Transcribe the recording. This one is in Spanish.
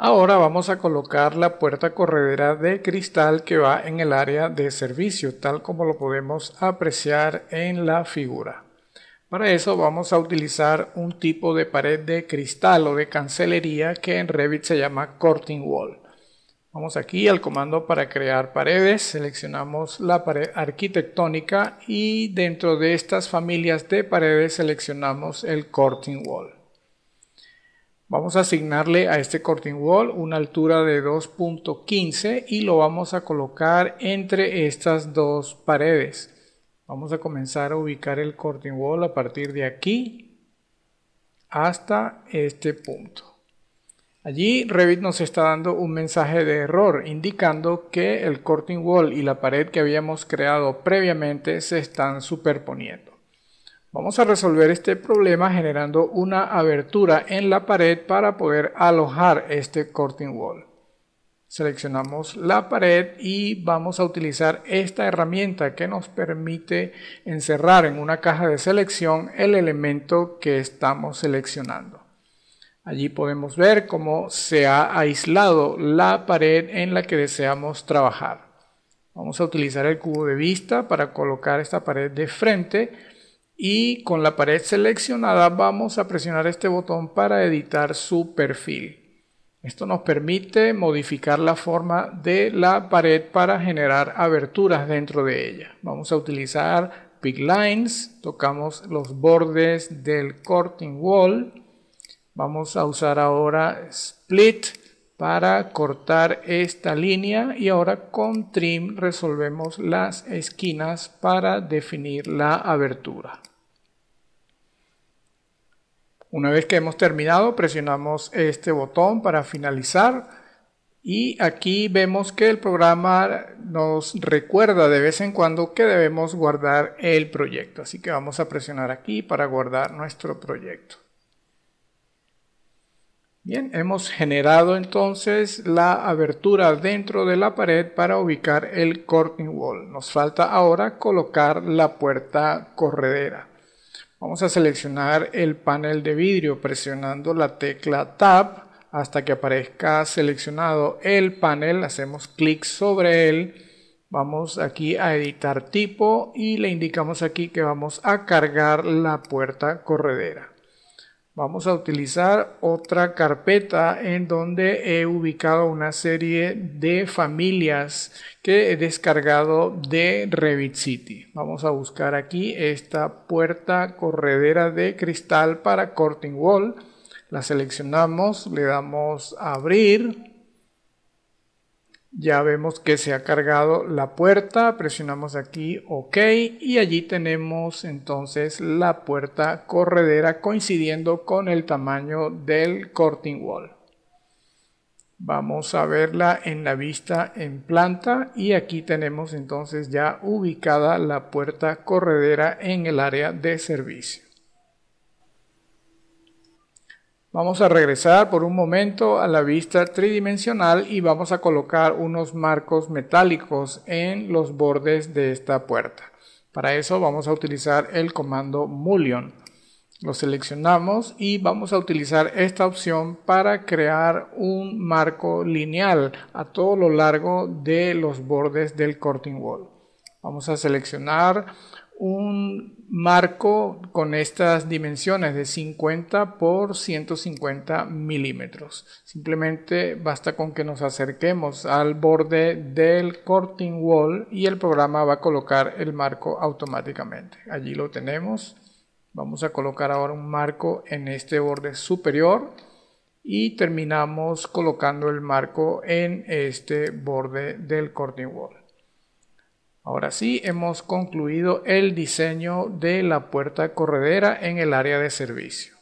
Ahora vamos a colocar la puerta corredera de cristal que va en el área de servicio, tal como lo podemos apreciar en la figura. Para eso vamos a utilizar un tipo de pared de cristal o de cancelería que en Revit se llama Corting Wall. Vamos aquí al comando para crear paredes, seleccionamos la pared arquitectónica y dentro de estas familias de paredes seleccionamos el Corting Wall. Vamos a asignarle a este Corting wall una altura de 2.15 y lo vamos a colocar entre estas dos paredes. Vamos a comenzar a ubicar el Corting wall a partir de aquí hasta este punto. Allí Revit nos está dando un mensaje de error indicando que el Corting wall y la pared que habíamos creado previamente se están superponiendo. Vamos a resolver este problema generando una abertura en la pared para poder alojar este corting wall. Seleccionamos la pared y vamos a utilizar esta herramienta que nos permite encerrar en una caja de selección el elemento que estamos seleccionando. Allí podemos ver cómo se ha aislado la pared en la que deseamos trabajar. Vamos a utilizar el cubo de vista para colocar esta pared de frente y con la pared seleccionada vamos a presionar este botón para editar su perfil. Esto nos permite modificar la forma de la pared para generar aberturas dentro de ella. Vamos a utilizar Pick Lines, tocamos los bordes del corting Wall. Vamos a usar ahora Split para cortar esta línea y ahora con trim resolvemos las esquinas para definir la abertura. Una vez que hemos terminado presionamos este botón para finalizar y aquí vemos que el programa nos recuerda de vez en cuando que debemos guardar el proyecto. Así que vamos a presionar aquí para guardar nuestro proyecto. Bien, hemos generado entonces la abertura dentro de la pared para ubicar el curtain wall. Nos falta ahora colocar la puerta corredera. Vamos a seleccionar el panel de vidrio presionando la tecla Tab hasta que aparezca seleccionado el panel. Hacemos clic sobre él. Vamos aquí a editar tipo y le indicamos aquí que vamos a cargar la puerta corredera vamos a utilizar otra carpeta en donde he ubicado una serie de familias que he descargado de Revit City. Vamos a buscar aquí esta puerta corredera de cristal para Corting Wall. La seleccionamos, le damos a abrir, ya vemos que se ha cargado la puerta, presionamos aquí OK y allí tenemos entonces la puerta corredera coincidiendo con el tamaño del corting wall. Vamos a verla en la vista en planta y aquí tenemos entonces ya ubicada la puerta corredera en el área de servicio. Vamos a regresar por un momento a la vista tridimensional y vamos a colocar unos marcos metálicos en los bordes de esta puerta. Para eso vamos a utilizar el comando Mullion. Lo seleccionamos y vamos a utilizar esta opción para crear un marco lineal a todo lo largo de los bordes del corting wall. Vamos a seleccionar un marco con estas dimensiones de 50 por 150 milímetros. Simplemente basta con que nos acerquemos al borde del corting wall y el programa va a colocar el marco automáticamente. Allí lo tenemos. Vamos a colocar ahora un marco en este borde superior y terminamos colocando el marco en este borde del corting wall. Ahora sí, hemos concluido el diseño de la puerta corredera en el área de servicio.